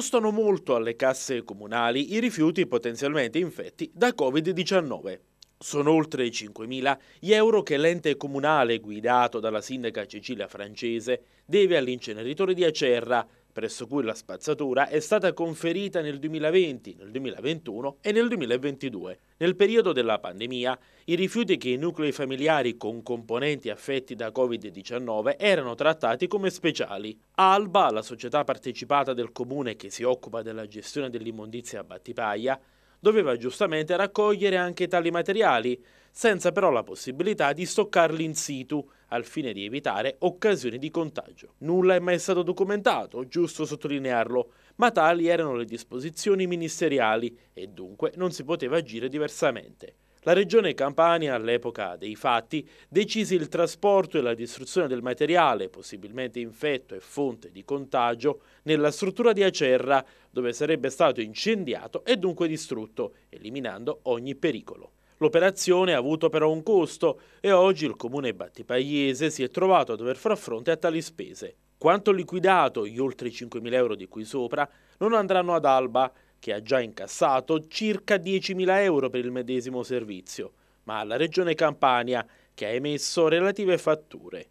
costano molto alle casse comunali i rifiuti potenzialmente infetti da Covid-19. Sono oltre 5.000 gli euro che l'ente comunale guidato dalla sindaca Cecilia Francese deve all'inceneritore di Acerra, presso cui la spazzatura è stata conferita nel 2020, nel 2021 e nel 2022. Nel periodo della pandemia, i rifiuti che i nuclei familiari con componenti affetti da Covid-19 erano trattati come speciali. ALBA, la società partecipata del comune che si occupa della gestione dell'immondizia a Battipaglia, doveva giustamente raccogliere anche tali materiali, senza però la possibilità di stoccarli in situ, al fine di evitare occasioni di contagio. Nulla è mai stato documentato, giusto sottolinearlo, ma tali erano le disposizioni ministeriali e dunque non si poteva agire diversamente. La regione Campania, all'epoca dei fatti, decise il trasporto e la distruzione del materiale, possibilmente infetto e fonte di contagio, nella struttura di Acerra, dove sarebbe stato incendiato e dunque distrutto, eliminando ogni pericolo. L'operazione ha avuto però un costo e oggi il comune battipagliese si è trovato a dover far fronte a tali spese. Quanto liquidato, gli oltre 5.000 euro di qui sopra, non andranno ad Alba, che ha già incassato circa 10.000 euro per il medesimo servizio, ma alla Regione Campania, che ha emesso relative fatture.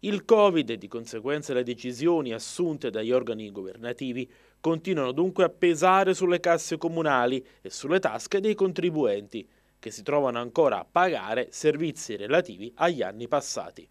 Il Covid e di conseguenza le decisioni assunte dagli organi governativi continuano dunque a pesare sulle casse comunali e sulle tasche dei contribuenti, che si trovano ancora a pagare servizi relativi agli anni passati.